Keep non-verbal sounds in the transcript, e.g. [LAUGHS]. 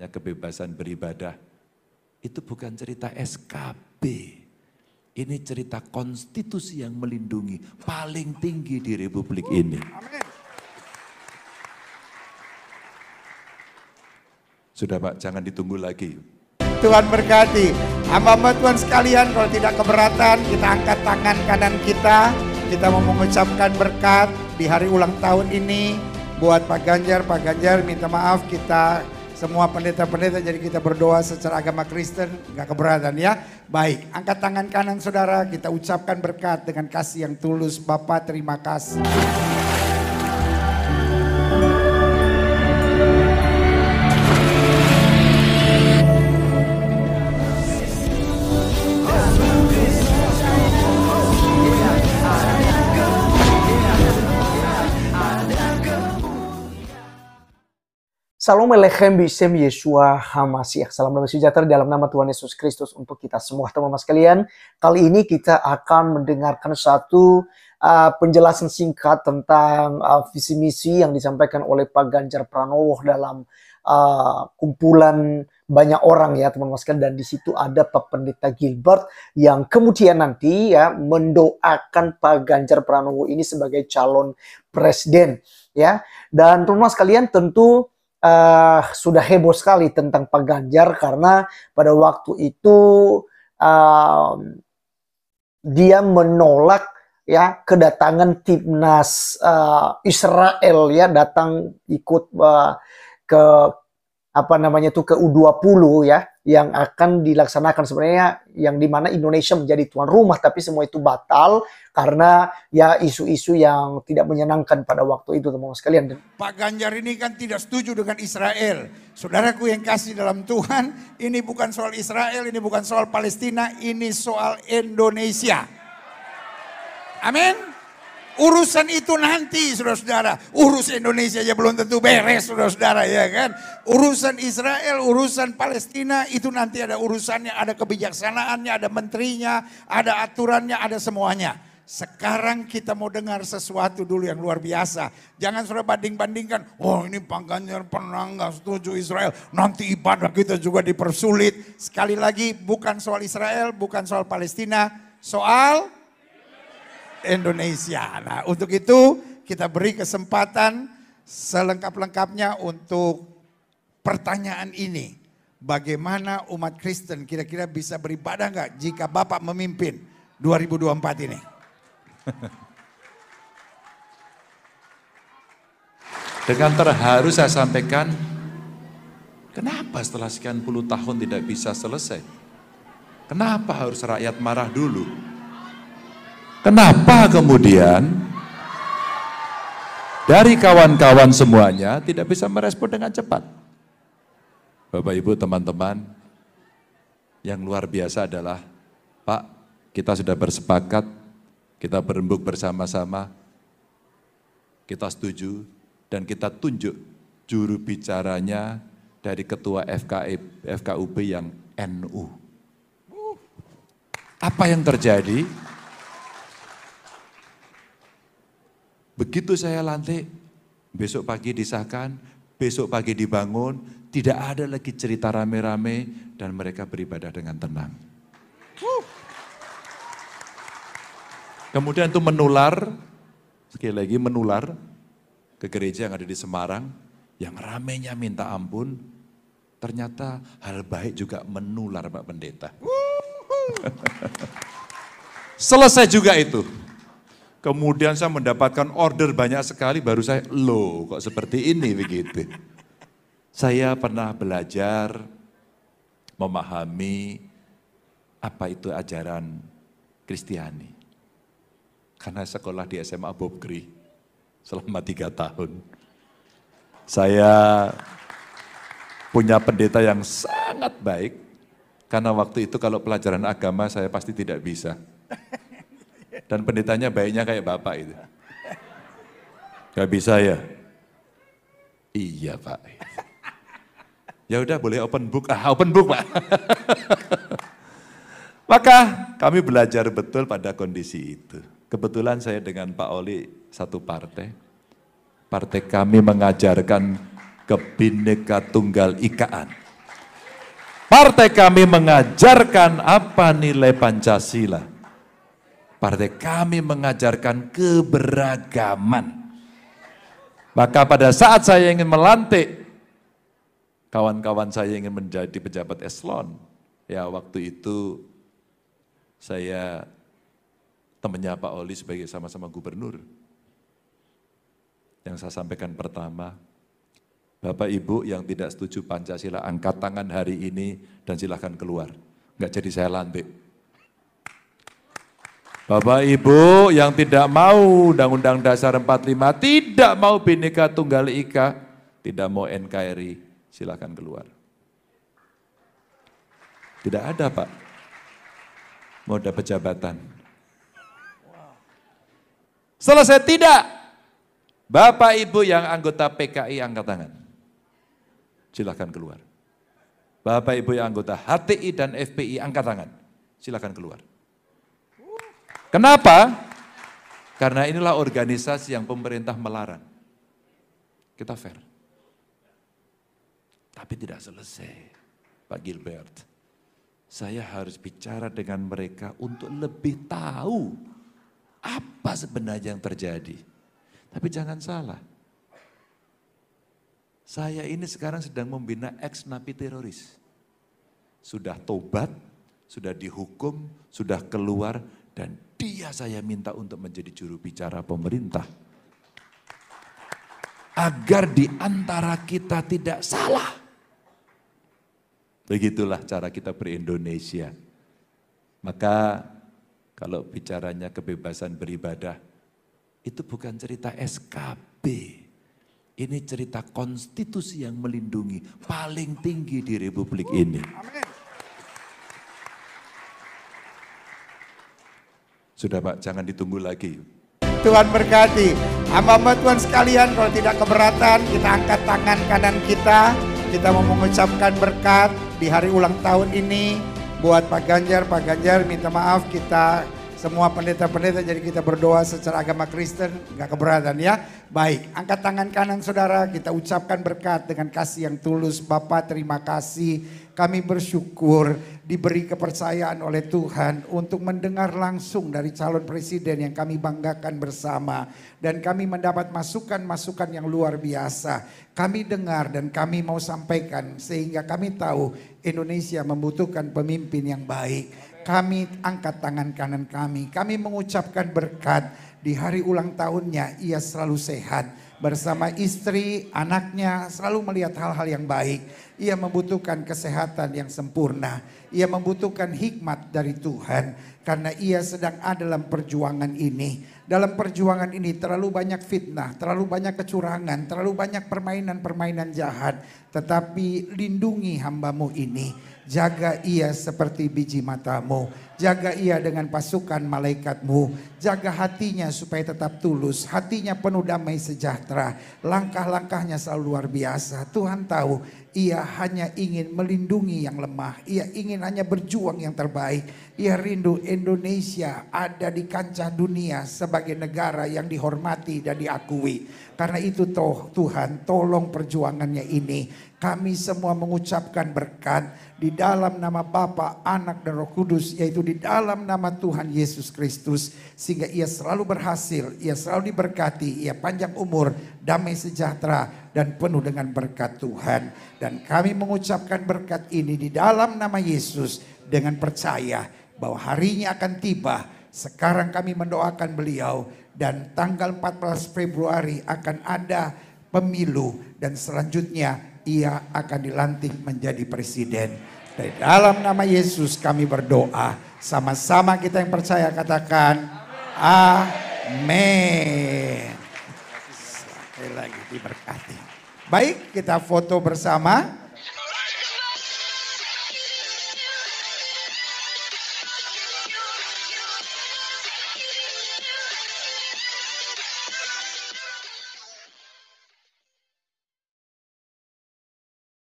ya kebebasan beribadah, itu bukan cerita SKB. Ini cerita konstitusi yang melindungi paling tinggi di Republik ini. Sudah Pak, jangan ditunggu lagi. Tuhan berkati. hamba Tuhan sekalian, kalau tidak keberatan, kita angkat tangan kanan kita. Kita mau mengucapkan berkat di hari ulang tahun ini. Buat Pak Ganjar, Pak Ganjar minta maaf kita semua pendeta-pendeta jadi kita berdoa secara agama Kristen nggak keberatan ya. Baik, angkat tangan kanan saudara kita ucapkan berkat dengan kasih yang tulus. Bapak terima kasih. Salam Alechem Bishem Yeshua HaMashiach. Salam damai sejahtera dalam nama Tuhan Yesus Kristus untuk kita semua teman-teman sekalian. Kali ini kita akan mendengarkan satu uh, penjelasan singkat tentang uh, visi misi yang disampaikan oleh Pak Ganjar Pranowo dalam uh, kumpulan banyak orang ya teman-teman sekalian dan di situ ada Pak Pendeta Gilbert yang kemudian nanti ya mendoakan Pak Ganjar Pranowo ini sebagai calon presiden ya. Dan teman-teman sekalian tentu uh, sudah heboh sekali tentang Pak Ganjar karena pada waktu itu uh, dia menolak ya kedatangan timnas uh, Israel ya datang ikut uh, ke apa namanya tuh ke U20 ya yang akan dilaksanakan sebenarnya yang dimana Indonesia menjadi tuan rumah tapi semua itu batal karena ya isu-isu yang tidak menyenangkan pada waktu itu teman-teman sekalian. Pak Ganjar ini kan tidak setuju dengan Israel. Saudaraku yang kasih dalam Tuhan, ini bukan soal Israel, ini bukan soal Palestina, ini soal Indonesia. Amin. Urusan itu nanti saudara-saudara. Urus Indonesia aja belum tentu beres saudara-saudara ya kan. Urusan Israel, urusan Palestina itu nanti ada urusannya, ada kebijaksanaannya, ada menterinya, ada aturannya, ada semuanya. Sekarang kita mau dengar sesuatu dulu yang luar biasa. Jangan sudah banding-bandingkan. Oh ini pangkanya pernah nggak setuju Israel. Nanti ibadah kita juga dipersulit. Sekali lagi bukan soal Israel, bukan soal Palestina. Soal Indonesia. Nah, untuk itu kita beri kesempatan selengkap-lengkapnya untuk pertanyaan ini. Bagaimana umat Kristen kira-kira bisa beribadah nggak jika Bapak memimpin 2024 ini? [LAUGHS] Dengan terharu saya sampaikan, kenapa setelah sekian puluh tahun tidak bisa selesai? Kenapa harus rakyat marah dulu? Kenapa kemudian dari kawan-kawan semuanya tidak bisa merespon dengan cepat? Bapak Ibu, teman-teman, yang luar biasa adalah Pak, kita sudah bersepakat, kita berembuk bersama-sama, kita setuju dan kita tunjuk juru bicaranya dari ketua FKI, FKUB yang NU. Apa yang terjadi? Begitu saya lantik, besok pagi disahkan, besok pagi dibangun, tidak ada lagi cerita rame-rame dan mereka beribadah dengan tenang. Kemudian itu menular, sekali lagi menular ke gereja yang ada di Semarang, yang ramenya minta ampun, ternyata hal baik juga menular Pak Pendeta. [LAUGHS] Selesai juga itu. Kemudian saya mendapatkan order banyak sekali, baru saya, loh kok seperti ini begitu. Saya pernah belajar memahami apa itu ajaran Kristiani. Karena sekolah di SMA Bob selama tiga tahun. Saya punya pendeta yang sangat baik, karena waktu itu kalau pelajaran agama saya pasti tidak bisa. Dan pendetanya baiknya kayak bapak itu. Gak bisa ya? Iya pak. Ya udah boleh open book, ah open book pak. Maka kami belajar betul pada kondisi itu. Kebetulan saya dengan Pak Oli satu partai. Partai kami mengajarkan kebineka tunggal ikaan. Partai kami mengajarkan apa nilai Pancasila partai kami mengajarkan keberagaman. Maka pada saat saya ingin melantik, kawan-kawan saya ingin menjadi pejabat eslon. Ya waktu itu saya temannya Pak Oli sebagai sama-sama gubernur. Yang saya sampaikan pertama, Bapak Ibu yang tidak setuju Pancasila, angkat tangan hari ini dan silahkan keluar. Enggak jadi saya lantik. Bapak Ibu yang tidak mau Undang-Undang Dasar 45, tidak mau Bhinneka Tunggal Ika, tidak mau NKRI, silakan keluar. Tidak ada Pak, mau dapat jabatan. Selesai tidak? Bapak Ibu yang anggota PKI angkat tangan. Silakan keluar. Bapak Ibu yang anggota HTI dan FPI angkat tangan. Silakan keluar. Kenapa? Karena inilah organisasi yang pemerintah melarang. Kita fair. Tapi tidak selesai, Pak Gilbert. Saya harus bicara dengan mereka untuk lebih tahu apa sebenarnya yang terjadi. Tapi jangan salah. Saya ini sekarang sedang membina ex napi teroris. Sudah tobat, sudah dihukum, sudah keluar, dan dia saya minta untuk menjadi juru bicara pemerintah. Agar di antara kita tidak salah. Begitulah cara kita berindonesia. Maka kalau bicaranya kebebasan beribadah, itu bukan cerita SKB. Ini cerita konstitusi yang melindungi paling tinggi di Republik ini. Amin. Sudah Pak, jangan ditunggu lagi. Tuhan berkati. hamba Tuhan sekalian, kalau tidak keberatan, kita angkat tangan kanan kita. Kita mau mengucapkan berkat di hari ulang tahun ini. Buat Pak Ganjar, Pak Ganjar minta maaf kita semua pendeta-pendeta jadi kita berdoa secara agama Kristen nggak keberatan ya baik angkat tangan kanan saudara kita ucapkan berkat dengan kasih yang tulus Bapak terima kasih kami bersyukur diberi kepercayaan oleh Tuhan untuk mendengar langsung dari calon presiden yang kami banggakan bersama. Dan kami mendapat masukan-masukan yang luar biasa. Kami dengar dan kami mau sampaikan sehingga kami tahu Indonesia membutuhkan pemimpin yang baik. Kami angkat tangan kanan kami. Kami mengucapkan berkat di hari ulang tahunnya ia selalu sehat bersama istri, anaknya selalu melihat hal-hal yang baik ia membutuhkan kesehatan yang sempurna. Ia membutuhkan hikmat dari Tuhan karena ia sedang ada dalam perjuangan ini. Dalam perjuangan ini terlalu banyak fitnah, terlalu banyak kecurangan, terlalu banyak permainan-permainan jahat. Tetapi lindungi hambamu ini. Jaga ia seperti biji matamu. Jaga ia dengan pasukan malaikatmu. Jaga hatinya supaya tetap tulus. Hatinya penuh damai sejahtera. Langkah-langkahnya selalu luar biasa. Tuhan tahu ia hanya ingin melindungi yang lemah. Ia ingin hanya berjuang yang terbaik. Ia rindu Indonesia ada di kancah dunia sebagai negara yang dihormati dan diakui. Karena itu toh Tuhan tolong perjuangannya ini kami semua mengucapkan berkat di dalam nama Bapa, Anak dan Roh Kudus, yaitu di dalam nama Tuhan Yesus Kristus, sehingga ia selalu berhasil, ia selalu diberkati, ia panjang umur, damai sejahtera, dan penuh dengan berkat Tuhan. Dan kami mengucapkan berkat ini di dalam nama Yesus dengan percaya bahwa harinya akan tiba. Sekarang kami mendoakan beliau dan tanggal 14 Februari akan ada pemilu dan selanjutnya ia akan dilantik menjadi presiden. Dari dalam nama Yesus kami berdoa. Sama-sama kita yang percaya katakan amin. Sekali lagi diberkati. Baik kita foto bersama.